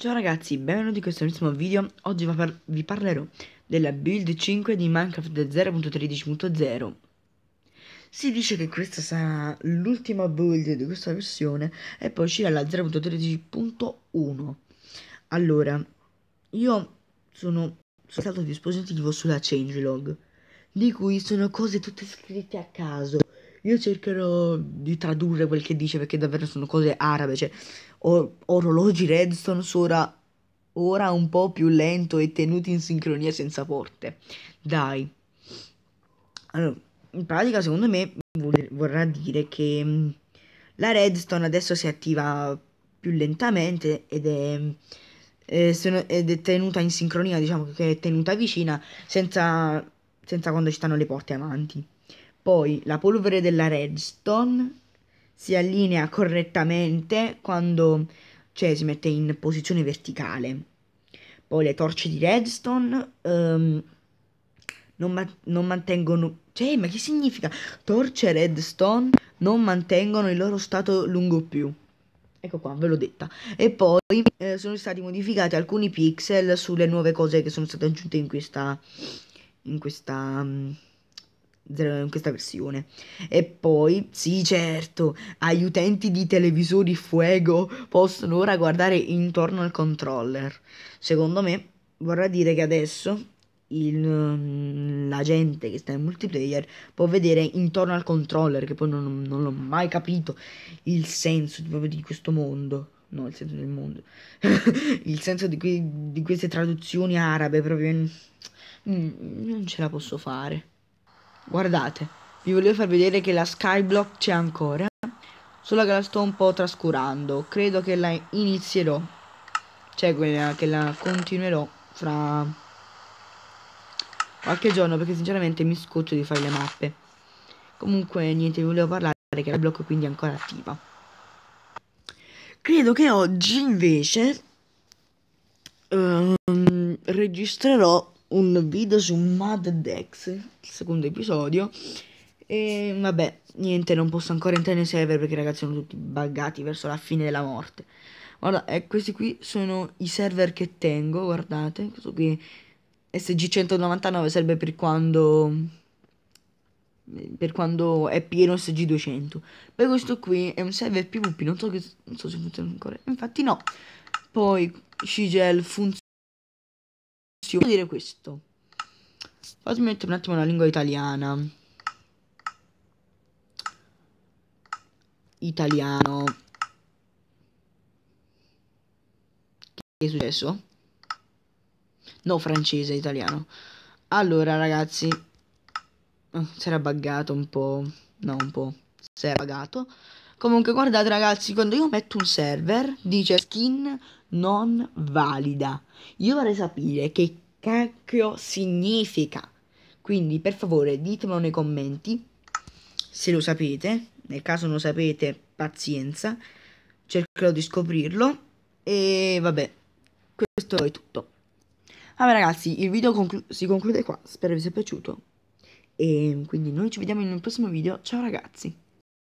Ciao ragazzi, benvenuti in questo nuovo video, oggi vi parlerò della build 5 di Minecraft 0.13.0 Si dice che questa sarà l'ultima build di questa versione e poi uscirà la 0.13.1 Allora, io sono, sono stato dispositivo sulla changelog di cui sono cose tutte scritte a caso io cercherò di tradurre quel che dice perché davvero sono cose arabe, cioè or- orologi redstone su ora, ora un po' più lento e tenuti in sincronia senza porte. Dai. Allora, in pratica secondo me vor- vorrà dire che mm, la redstone adesso si attiva più lentamente ed è eh, ed è tenuta in sincronia, diciamo che è tenuta vicina senza, senza quando ci stanno le porte avanti. Poi la polvere della redstone si allinea correttamente quando cioè, si mette in posizione verticale. Poi le torce di redstone um, non, ma non mantengono... Cioè, ma che significa? Torce redstone non mantengono il loro stato lungo più. Ecco qua, ve l'ho detta. E poi eh, sono stati modificati alcuni pixel sulle nuove cose che sono state aggiunte in questa... In questa mm, in questa versione. E poi, sì certo, agli utenti di televisori Fuego possono ora guardare intorno al controller. Secondo me vorrà dire che adesso il, mm, la gente che sta in multiplayer può vedere intorno al controller, che poi non, non l'ho mai capito il senso proprio di questo mondo. No, il senso del mondo. il senso di, que- di, queste traduzioni arabe proprio... Mm, non ce la posso fare. Guardate, vi volevo far vedere che la skyblock c'è ancora, solo che la sto un po' trascurando. Credo che la inizierò, cioè quella che la continuerò fra qualche giorno, perché sinceramente mi scoccio di fare le mappe. Comunque niente, vi volevo parlare che la blocco quindi è ancora attiva. Credo che oggi invece um, registrerò un video su Mad Dex, il secondo episodio. E vabbè, niente, non posso ancora entrare nei server perché ragazzi sono tutti buggati verso la fine della morte. Guarda, eh, questi qui sono i server che tengo, guardate, questo qui SG199 serve per quando per quando è pieno SG200. Poi questo qui è un server PvP, non so, che, non so se funziona ancora. Infatti no. Poi Shigel funziona Voglio dire questo fatemi mettere un attimo la lingua italiana italiano che è successo? no francese italiano allora ragazzi oh, si era buggato un po' no un po' si era buggato comunque guardate ragazzi quando io metto un server dice skin non valida. Io vorrei sapere che cacchio significa. Quindi per favore ditemelo nei commenti se lo sapete. Nel caso non lo sapete, pazienza. Cercherò di scoprirlo. E vabbè, questo è tutto. Vabbè ragazzi, il video conclu si conclude qua. Spero vi sia piaciuto. E quindi noi ci vediamo in un prossimo video. Ciao ragazzi.